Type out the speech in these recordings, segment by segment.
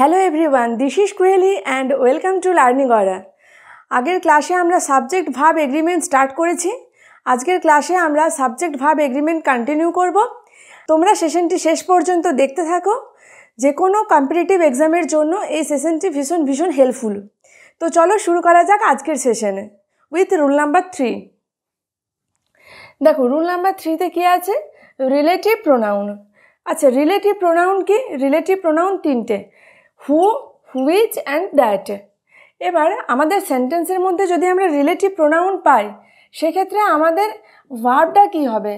Hello everyone this is Kuheli and welcome to learning order আগের ক্লাসে আমরা সাবজেক্ট ভাব এগ্রিমেন্ট স্টার্ট করেছি আজকের ক্লাসে আমরা সাবজেক্ট ভাব এগ্রিমেন্ট কন্টিনিউ করব তোমরা সেশনটি শেষ পর্যন্ত দেখতে থাকো যে কোনো কম্পিটিটিভ এক্সামের জন্য এই সেশনটি ভীষণ ভীষণ হেল্পফুল তো চলো শুরু করা যাক আজকের সেশনে উইথ রুল নাম্বার থ্রি দেখো রুল নাম্বার থ্রিতে কী আছে রিলেটিভ প্রোনাউন আচ্ছা রিলেটিভ প্রোনাউন কি রিলেটিভ প্রোনাউন তিনটে হু হুইচ অ্যান্ড দ্যাট এবার আমাদের সেন্টেন্সের মধ্যে যদি আমরা রিলেটিভ প্রোনাউন পাই সেক্ষেত্রে আমাদের ভার্বটা কি হবে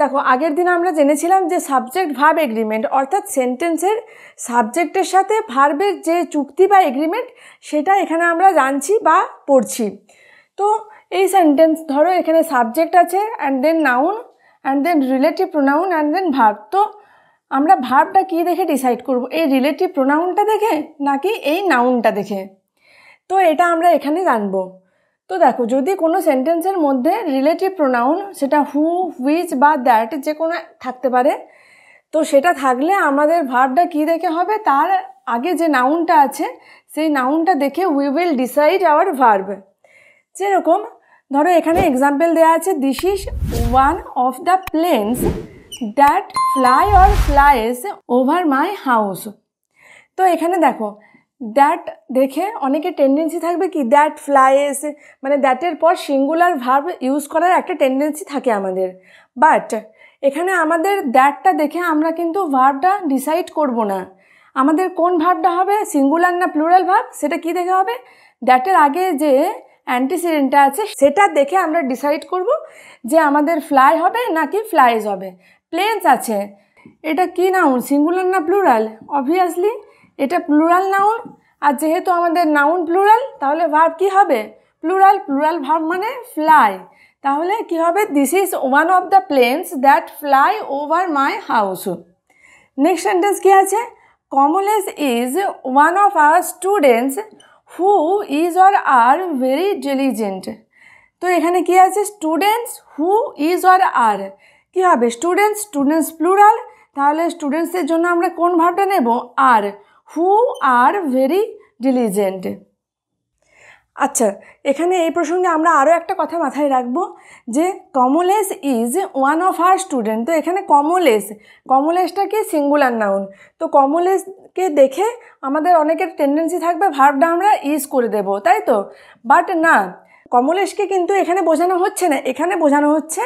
দেখো আগের দিন আমরা জেনেছিলাম যে সাবজেক্ট ভার্ব এগ্রিমেন্ট অর্থাৎ সেন্টেন্সের সাবজেক্টের সাথে ভার্বের যে চুক্তি বা এগ্রিমেন্ট সেটা এখানে আমরা জানছি বা পড়ছি তো এই সেন্টেন্স ধরো এখানে সাবজেক্ট আছে and then noun and then relative pronoun and then verb তো আমরা ভাবটা কী দেখে ডিসাইড করব এই রিলেটিভ প্রোনাউনটা দেখে নাকি এই নাউনটা দেখে তো এটা আমরা এখানে জানবো তো দেখো যদি কোনো সেন্টেন্সের মধ্যে রিলেটিভ প্রোনাউন সেটা হু হুইচ বা দ্যাট যে কোনো থাকতে পারে তো সেটা থাকলে আমাদের ভাবটা কী দেখে হবে তার আগে যে নাউনটা আছে সেই নাউনটা দেখে we will decide our verb যেরকম ধরো এখানে এক্সাম্পল দেওয়া আছে this is one of the planes that fly or flies over my house তো এখানে দেখো দ্যাট দেখে অনেকে টেন্ডেন্সি থাকবে কি দ্যাট ফ্লাইস মানে দ্যাটের পর সিঙ্গুলার ভার্ব ইউজ করার একটা টেন্ডেন্সি থাকে আমাদের বাট এখানে আমাদের দ্যাটটা দেখে আমরা কিন্তু ভার্বটা ডিসাইড করব না আমাদের কোন ভার্বটা হবে সিঙ্গুলার না প্লুরাল ভার্ব সেটা কি দেখে হবে দ্যাটের আগে যে অ্যান্টিসিডেন্টটা আছে সেটা দেখে আমরা ডিসাইড করব যে আমাদের ফ্লাই হবে নাকি ফ্লাইজ হবে প্লেন্স আছে এটা কি নাউন সিঙ্গুলার না প্লুরাল অবভিয়াসলি এটা প্লুরাল নাউন আর যেহেতু আমাদের নাউন প্লুরাল তাহলে ভাব কি হবে প্লুরাল প্লুরাল ভাব মানে ফ্লাই তাহলে কি হবে this is one of the planes that fly over my house next sentence কি আছে Kamlesh is one of our students who is or are very intelligent তো এখানে কি আছে students who is or are কি হবে স্টুডেন্টস স্টুডেন্টস প্লুরাল তাহলে স্টুডেন্টসের জন্য আমরা কোন ভাবটা নেব আর হু আর ভেরি ডিলিজেন্ট আচ্ছা এখানে এই প্রসঙ্গে আমরা আরও একটা কথা মাথায় রাখবো যে Kamlesh is one of our student তো এখানে কমলেশ কমলেশটা কি সিঙ্গুলার নাউন তো কমলেশকে দেখে আমাদের অনেকের টেন্ডেন্সি থাকবে ভার্বটা আমরা ইজ করে দেব তাই তো বাট না কমলেশকে কিন্তু এখানে বোঝানো হচ্ছে না এখানে বোঝানো হচ্ছে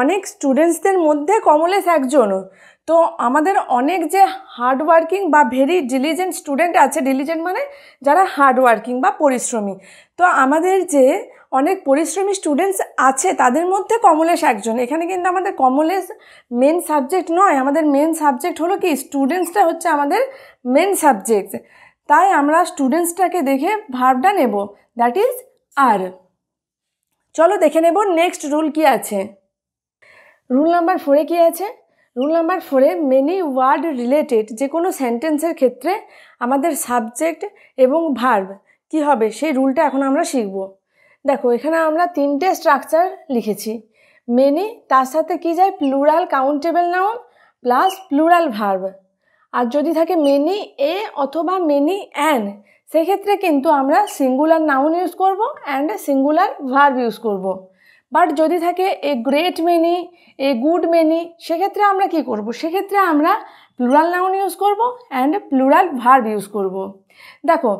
অনেক স্টুডেন্টসদের মধ্যে কমলেশ একজনও তো আমাদের অনেক যে হার্ডওয়ার্কিং বা ভেরি ডিলিজেন্ট স্টুডেন্ট আছে ডিলিজেন্ট মানে যারা হার্ডওয়ার্কিং বা পরিশ্রমী তো আমাদের যে অনেক পরিশ্রমী স্টুডেন্টস আছে তাদের মধ্যে কমলেশ একজন এখানে কিন্তু আমাদের কমলেশ মেন সাবজেক্ট নয় আমাদের মেন সাবজেক্ট হলো কি স্টুডেন্টসটা হচ্ছে আমাদের মেন সাবজেক্ট তাই আমরা স্টুডেন্টসটাকে দেখে ভাবটা নেব দ্যাট ইজ আর চলো দেখে নেব নেক্সট রুল কি আছে রুল নাম্বার ফোরে কি আছে রুল নাম্বার ফোরে মেনি ওয়ার্ড রিলেটেড যে কোনো সেন্টেন্সের ক্ষেত্রে আমাদের সাবজেক্ট এবং ভার্ব কি হবে সেই রুলটা এখন আমরা শিখব দেখো এখানে আমরা তিনটে স্ট্রাকচার লিখেছি মেনি তার সাথে কি যায় plural countable noun plus plural verb আর যদি থাকে মেনি এ অথবা মেনি অ্যান সেক্ষেত্রে কিন্তু আমরা সিঙ্গুলার নাউন ইউজ করব অ্যান্ড সিঙ্গুলার ভার্ব ইউজ করবো বাট যদি থাকে a great many a good many সেক্ষেত্রে আমরা কি করব সেক্ষেত্রে আমরা প্লুরাল নাউন ইউজ করব অ্যান্ড প্লুরাল ভার্ব ইউজ করব। দেখো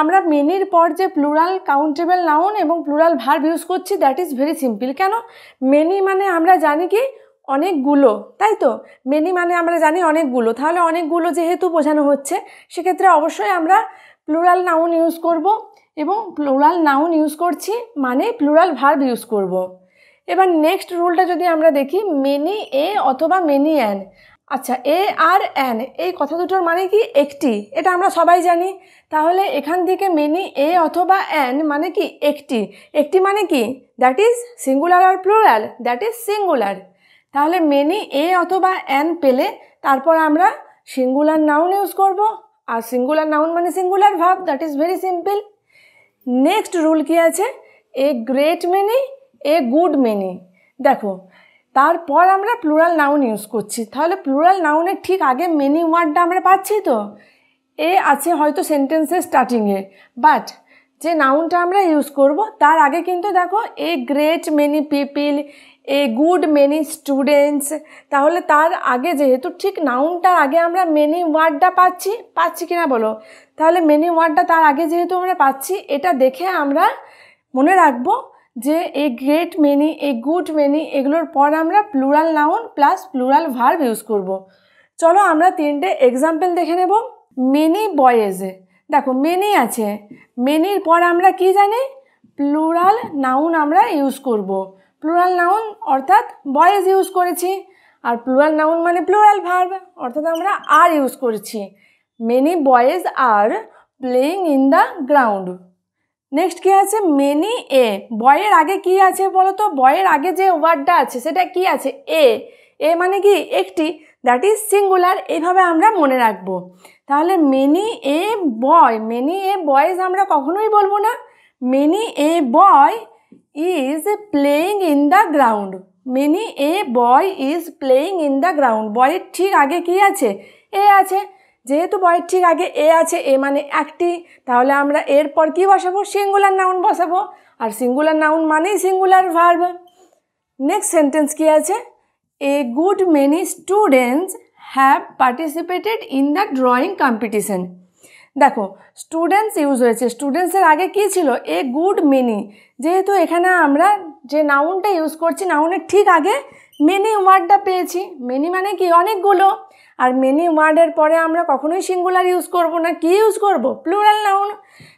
আমরা মেনির পর যে প্লুরাল কাউন্টেবল নাউন এবং প্লুরাল ভার্ব ইউজ করছি দ্যাট ইজ ভেরি সিম্পল কেন মেনি মানে আমরা জানি কি অনেকগুলো তাই তো মেনি মানে আমরা জানি অনেকগুলো তাহলে অনেকগুলো যেহেতু বোঝানো হচ্ছে সেক্ষেত্রে অবশ্যই আমরা প্লুরাল নাউন ইউজ করব এবং প্লুরাল নাউন ইউজ করছি মানে প্লুরাল ভার্ব ইউজ করব। এবার নেক্সট রুলটা যদি আমরা দেখি মেনি এ অথবা মেনি অ্যান আচ্ছা এ আর অ্যান এই কথা দুটোর মানে কি একটি এটা আমরা সবাই জানি তাহলে এখান থেকে মেনি এ অথবা অ্যান মানে কি একটি একটি মানে কি দ্যাট ইজ সিঙ্গুলার আর প্লুরাল দ্যাট ইজ সিঙ্গুলার তাহলে মেনি এ অথবা অ্যান পেলে তারপর আমরা সিঙ্গুলার নাউন ইউজ করব আর সিঙ্গুলার নাউন মানে singular verb that is very simple next rule কি আছে a great many a good many দেখো তারপর আমরা প্লুরাল নাউন ইউজ করছি তাহলে প্লুরাল নাউনের ঠিক আগে মেনি ওয়ার্ডটা আমরা পাচ্ছি তো এ আছে হয়তো সেন্টেন্সের স্টার্টিংয়ে বাট যে নাউনটা আমরা ইউজ করব তার আগে কিন্তু দেখো a great many people a good many students তাহলে তার আগে যেহেতু ঠিক নাউনটার আগে আমরা মেনি ওয়ার্ডটা পাচ্ছি পাচ্ছি কিনা বলো তাহলে মেনি ওয়ার্ডটা তার আগে যেহেতু আমরা পাচ্ছি এটা দেখে আমরা মনে রাখব যে a great many a good many এগুলোর পর আমরা plural noun plus plural verb use করব। চলো আমরা তিনটে এক্সাম্পল দেখে নেব মেনি বয়েজে দেখো মেনি আছে মেনির পর আমরা কি জানি প্লুরাল নাউন আমরা ইউজ করব। প্লুরাল নাউন অর্থাৎ বয়েজ ইউজ করেছি আর প্লুরাল নাউন মানে প্লুরাল ভার্ব অর্থাৎ আমরা আর ইউজ করেছি many boys are playing in the ground next কি আছে মেনি এ বয়ের আগে কি আছে বলো তো বয়ের আগে যে ওয়ার্ডটা আছে সেটা কি আছে এ এ মানে কি একটি দ্যাট ইজ সিঙ্গুলার এইভাবে আমরা মনে রাখব তাহলে many a boy many a boys আমরা কখনোই বলবো না many a boy is playing in the ground many a boy is playing in the ground বয়ের ঠিক আগে কি আছে এ আছে যেহেতু বয়ের ঠিক আগে এ আছে এ মানে একটি তাহলে আমরা এরপর কি বসাবো সিঙ্গুলার নাউন বসাবো আর সিঙ্গুলার নাউন মানেই সিঙ্গুলার ভার্ব নেক্সট সেন্টেন্স কি আছে a good many students have participated in the drawing competition দেখো স্টুডেন্টস ইউজ হয়েছে স্টুডেন্টসের আগে কি ছিল এ গুড মেনি যেহেতু এখানে আমরা যে নাউনটা ইউজ করছি নাউনের ঠিক আগে মেনি ওয়ার্ডটা পেয়েছি মেনি মানে কি অনেকগুলো আর মেনি ওয়ার্ডের পরে আমরা কখনোই সিঙ্গুলার ইউজ করব না কি ইউজ করব প্লুরাল নাউন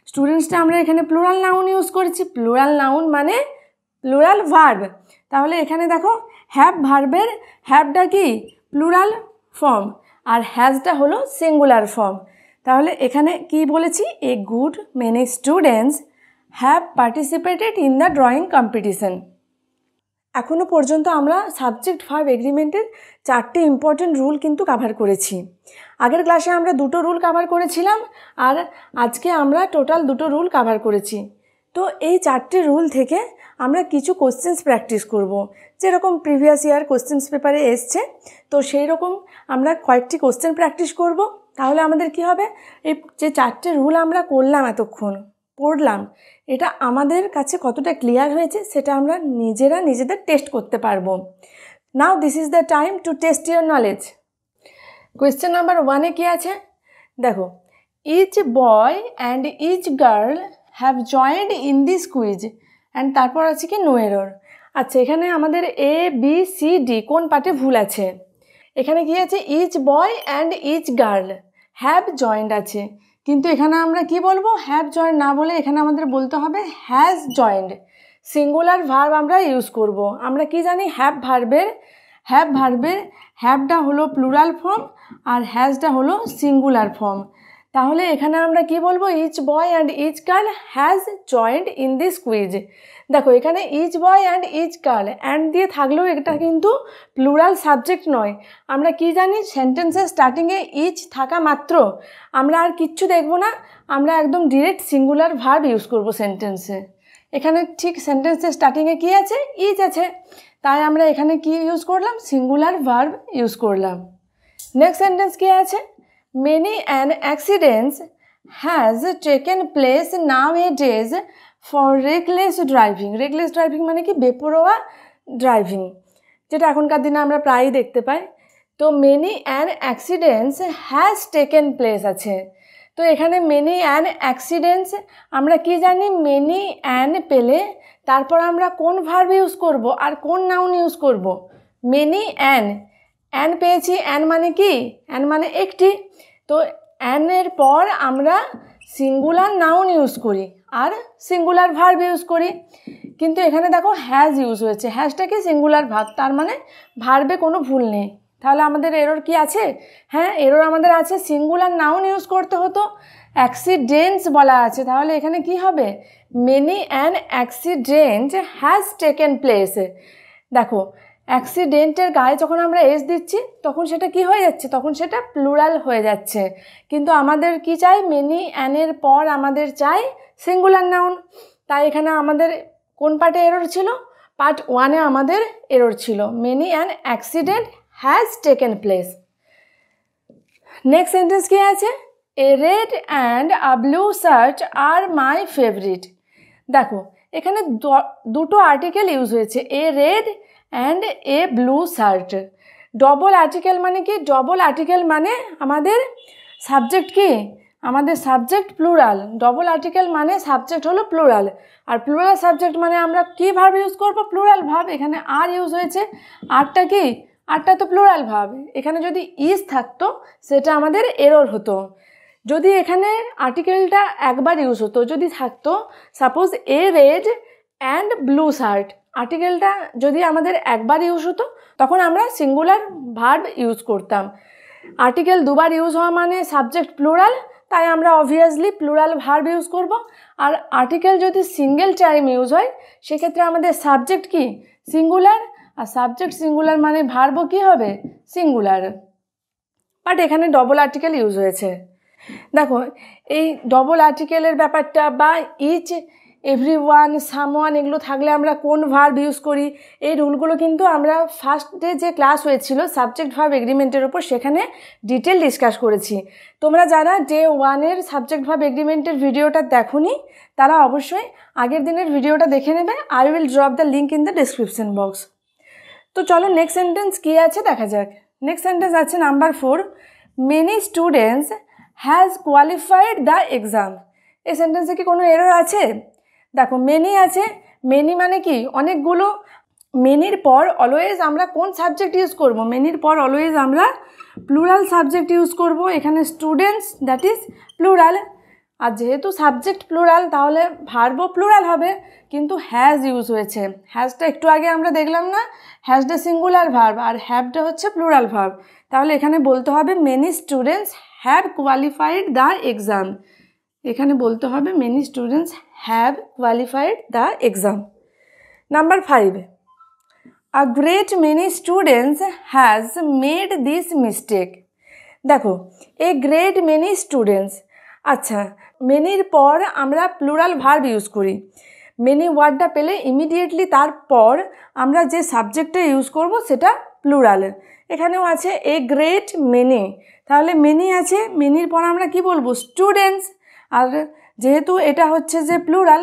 স্টুডেন্টসটা আমরা এখানে প্লুরাল নাউন ইউজ করেছি প্লুরাল নাউন মানে প্লুরাল ভার্ব তাহলে এখানে দেখো হ্যাভ ভার্বের হ্যাভটা কি প্লুরাল ফর্ম আর হ্যাজটা হলো সিঙ্গুলার ফর্ম তাহলে এখানে কি বলেছি a good many students have participated in the drawing competition এখনও পর্যন্ত আমরা সাবজেক্ট ফাইভ এগ্রিমেন্টের চারটে ইম্পর্টেন্ট রুল কিন্তু কাভার করেছি আগের ক্লাসে আমরা দুটো রুল কাভার করেছিলাম আর আজকে আমরা টোটাল দুটো রুল কাভার করেছি তো এই চারটে রুল থেকে আমরা কিছু কোশ্চেন্স প্র্যাকটিস করব। যেরকম প্রিভিয়াস ইয়ার কোশ্চেন্স পেপারে এসছে তো সেই রকম আমরা কয়েকটি কোশ্চেন প্র্যাকটিস করব। তাহলে আমাদের কি হবে এই যে চারটে রুল আমরা করলাম এতক্ষণ পড়লাম এটা আমাদের কাছে কতটা ক্লিয়ার হয়েছে সেটা আমরা নিজেরা নিজেদের টেস্ট করতে পারবো now this is the time to test your knowledge question number ওয়ানে কী আছে দেখো each boy and each girl have joined in this quiz and তারপর আছে কি নো আচ্ছা এখানে আমাদের এ বি সি ডি কোন পার্টে ভুল আছে এখানে কি আছে each boy and each girl have joined আছে কিন্তু এখানে আমরা কি বলবো হ্যাভ জয়েন্ট না বলে এখানে আমাদের বলতে হবে হ্যাজ জয়েন্ট সিঙ্গুলার ভার্ব আমরা ইউজ করব। আমরা কি জানি হ্যাভ ভার্বের হ্যাভ ভার্বের হ্যাভটা হলো প্লুরাল ফর্ম আর হ্যাজটা হলো সিঙ্গুলার ফর্ম তাহলে এখানে আমরা কি বলবো each boy and each girl has joined in this quiz দেখো এখানে each boy and each girl and দিয়ে থাকলেও এটা কিন্তু প্লুরাল সাবজেক্ট নয় আমরা কি জানি সেন্টেন্সের স্টার্টিংয়ে ইচ থাকা মাত্র আমরা আর কিচ্ছু দেখব না আমরা একদম ডিরেক্ট সিঙ্গুলার ভার্ব ইউজ করব সেন্টেন্সে এখানে ঠিক সেন্টেন্সের স্টার্টিংয়ে কি আছে ইচ আছে তাই আমরা এখানে কি ইউজ করলাম সিঙ্গুলার ভার্ব ইউজ করলাম নেক্সট সেন্টেন্স কী আছে Many an accident has taken place nowadays for reckless driving. Reckless driving মানে কি বেপরোয়া ড্রাইভিং যেটা এখনকার দিনে আমরা প্রায়ই দেখতে পাই তো many an accidents has taken place আছে তো এখানে মেনি অ্যান অ্যাক্সিডেন্টস আমরা কি জানি মেনি অ্যান পেলে তারপর আমরা কোন ভার্ব ইউজ করব আর কোন নাউন ইউজ করব মেনি অ্যান্ড অ্যান পেয়েছি অ্যান মানে কি অ্যান মানে একটি তো অ্যানের পর আমরা সিঙ্গুলার নাউন ইউজ করি আর সিঙ্গুলার ভার্ব ইউজ করি কিন্তু এখানে দেখো হ্যাজ ইউজ হয়েছে হ্যাজটা কি সিঙ্গুলার ভার্ব তার মানে ভার্বে কোনো ভুল নেই তাহলে আমাদের এরর কি আছে হ্যাঁ এরর আমাদের আছে সিঙ্গুলার নাউন ইউজ করতে হতো অ্যাক্সিডেন্টস বলা আছে তাহলে এখানে কি হবে many an accident has taken place দেখো অ্যাক্সিডেন্টের গায়ে যখন আমরা এস দিচ্ছি তখন সেটা কি হয়ে যাচ্ছে তখন সেটা প্লুরাল হয়ে যাচ্ছে কিন্তু আমাদের কি চাই মেনি অ্যানের পর আমাদের চাই সিঙ্গুলার নাউন তাই এখানে আমাদের কোন পার্টে এরর ছিল পার্ট ওয়ানে আমাদের এরর ছিল many an accident has taken place next sentence কী আছে a red and a blue shirt are my favourite দেখো এখানে দুটো আর্টিকেল ইউজ হয়েছে a red and a blue shirt double article মানে কি ডবল আর্টিকেল মানে আমাদের সাবজেক্ট কি আমাদের সাবজেক্ট প্লুরাল ডবল আর্টিকেল মানে সাবজেক্ট হলো প্লুরাল আর প্লুরাল সাবজেক্ট মানে আমরা কী ভাব ইউজ করবো প্লুরাল ভাব এখানে আর ইউজ হয়েছে আরটা কি আরটা তো প্লুরাল ভাব এখানে যদি ইজ থাকতো সেটা আমাদের এরর হতো যদি এখানে আর্টিকেলটা একবার ইউজ হতো যদি থাকতো suppose a red and blue shirt আর্টিকেলটা যদি আমাদের একবার ইউজ হতো তখন আমরা সিঙ্গুলার ভার্ব ইউজ করতাম আর্টিকেল দুবার ইউজ হওয়া মানে সাবজেক্ট প্লুরাল তাই আমরা অবভিয়াসলি প্লুরাল ভার্ব ইউজ করব আর আর্টিকেল যদি সিঙ্গেল টাইম ইউজ হয় সেক্ষেত্রে আমাদের সাবজেক্ট কি সিঙ্গুলার আর সাবজেক্ট সিঙ্গুলার মানে ভার্ব কি হবে সিঙ্গুলার বাট এখানে ডবল আর্টিকেল ইউজ হয়েছে দেখো এই ডবল আর্টিকেলের ব্যাপারটা বা ইচ এভরি ওয়ান সামওয়ান এগুলো থাকলে আমরা কোন ভার্ভ ইউজ করি এই রুলগুলো কিন্তু আমরা ফার্স্টে যে ক্লাস হয়েছিল সাবজেক্ট ভার্ব এগ্রিমেন্টের ওপর সেখানে ডিটেল ডিসকাস করেছি তোমরা যারা ডে ওয়ানের সাবজেক্ট ভার্ব এগ্রিমেন্টের ভিডিওটা দেখোনি তারা অবশ্যই আগের দিনের ভিডিওটা দেখে নেবে I will drop the link in the description box তো চলো নেক্সট সেন্টেন্স কী আছে দেখা যাক নেক্সট সেন্টেন্স আছে number four many students has qualified the exam এই সেন্টেন্সে কি কোনো এরর আছে দেখো মেনি আছে মেনি মানে কি অনেকগুলো মেনির পর অলওয়েজ আমরা কোন সাবজেক্ট ইউজ করব মেনির পর অলওয়েজ আমরা প্লুরাল সাবজেক্ট ইউজ করব এখানে স্টুডেন্টস দ্যাট ইজ প্লুরাল আর যেহেতু সাবজেক্ট প্লুরাল তাহলে ভার্বও প্লুরাল হবে কিন্তু হ্যাজ ইউজ হয়েছে হ্যাজটা একটু আগে আমরা দেখলাম না হ্যাজটা সিঙ্গুলার ভার্ব আর হ্যাভটা হচ্ছে প্লুরাল ভার্ব তাহলে এখানে বলতে হবে many students have qualified the exam এখানে বলতে হবে many students have qualified the exam number five a great many students has made this mistake দেখো এ গ্রেট মেনি স্টুডেন্টস আচ্ছা মেনির পর আমরা প্লুরাল ভার্ব ইউজ করি মেনি ওয়ার্ডটা পেলে ইমিডিয়েটলি তারপর আমরা যে সাবজেক্টটা ইউজ করব সেটা প্লুরাল এখানেও আছে এ গ্রেট মেনি তাহলে মেনি আছে মেনির পর আমরা কি বলবো স্টুডেন্টস আর যেহেতু এটা হচ্ছে যে প্লুরাল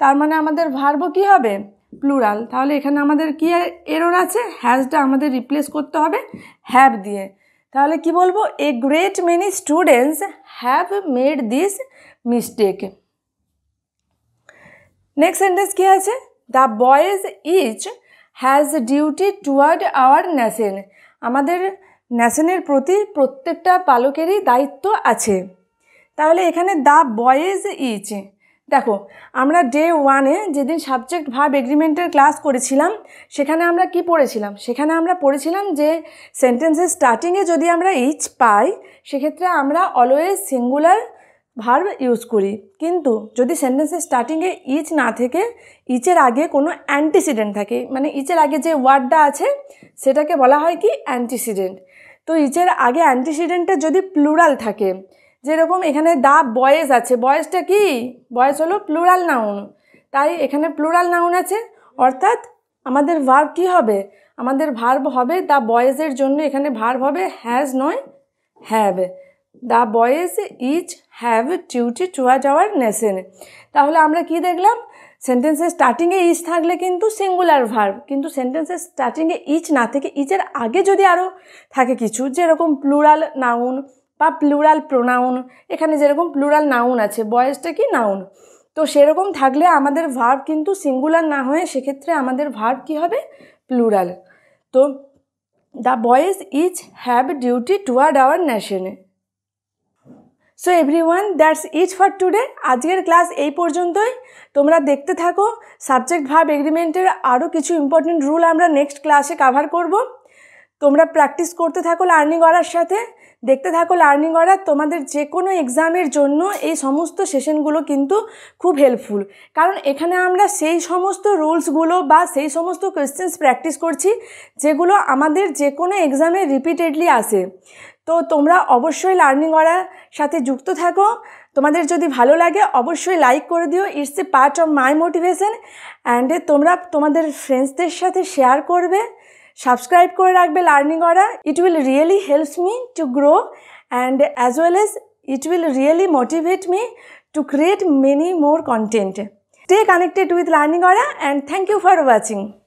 তার মানে আমাদের ভার্ব কি হবে প্লুরাল তাহলে এখানে আমাদের কি এরর আছে হ্যাজটা আমাদের রিপ্লেস করতে হবে হ্যাভ দিয়ে তাহলে কি বলবো a great many students have made this mistake next sentence কী আছে the boys each has duty toward our nation আমাদের ন্যাশনের প্রতি প্রত্যেকটা পালকেরই দায়িত্ব আছে তাহলে এখানে দ্য বয়েজ ইচ দেখো আমরা ডে ওয়ানে যেদিন সাবজেক্ট ভাব এগ্রিমেন্টের ক্লাস করেছিলাম সেখানে আমরা কি পড়েছিলাম সেখানে আমরা পড়েছিলাম যে সেন্টেন্সের স্টার্টিংয়ে যদি আমরা ইচ পাই সেক্ষেত্রে আমরা অলওয়েজ সিঙ্গুলার ভার্ব ইউজ করি কিন্তু যদি সেন্টেন্সের স্টার্টিংয়ে ইচ না থেকে ইচের আগে কোনো অ্যান্টিসিডেন্ট থাকে মানে ইচের আগে যে ওয়ার্ডটা আছে সেটাকে বলা হয় কি অ্যান্টিসিডেন্ট তো ইচের আগে অ্যান্টিসিডেন্টটা যদি প্লুরাল থাকে যেরকম এখানে দা বয়েস আছে বয়েসটা কি বয়েস হলো প্লুরাল নাউন তাই এখানে প্লুরাল নাউন আছে অর্থাৎ আমাদের ভার্ব কি হবে আমাদের ভার্ব হবে দ্য বয়েজের জন্য এখানে ভার্ব হবে হ্যাজ নয় have the boys each have duty toward our nation তাহলে আমরা কি দেখলাম সেন্টেন্সের স্টার্টিংয়ে ইচ থাকলে কিন্তু সিঙ্গুলার ভার্ব কিন্তু সেন্টেন্সের স্টার্টিংয়ে ইচ না থেকে ইচের আগে যদি আরও থাকে কিছু যেরকম প্লুরাল নাউন বা প্লুরাল প্রোনাউন এখানে যেরকম প্লুরাল নাউন আছে বয়েসটা কি নাউন তো সেরকম থাকলে আমাদের ভার্ব কিন্তু সিঙ্গুলার না হয়ে সেক্ষেত্রে আমাদের ভার্ব কি হবে প্লুরাল তো the boys is have duty toward our ন্যাশনে so every one that's is for today আজকের ক্লাস এই পর্যন্তই তোমরা দেখতে থাকো সাবজেক্ট ভাব এগ্রিমেন্টের আরও কিছু ইম্পর্টেন্ট রুল আমরা নেক্সট ক্লাসে কাভার করব তোমরা প্র্যাকটিস করতে থাকো লার্নিং করার সাথে দেখতে থাকো লার্নিং অর্ডার তোমাদের যে কোনো এক্সামের জন্য এই সমস্ত সেশনগুলো কিন্তু খুব হেল্পফুল কারণ এখানে আমরা সেই সমস্ত রুলসগুলো বা সেই সমস্ত কোয়েশ্চেন্স প্র্যাকটিস করছি যেগুলো আমাদের যে কোনো এক্সামে রিপিটেডলি আসে তো তোমরা অবশ্যই লার্নিং অর্ডার সাথে যুক্ত থাকো তোমাদের যদি ভালো লাগে অবশ্যই লাইক করে দিও it's a part of my motivation and তোমরা তোমাদের ফ্রেন্ডসদের সাথে শেয়ার করবে subscribe kore rakhbe learning order it will really helps me to grow and as well as it will really motivate me to create many more content stay connected with learning order and thank you for watching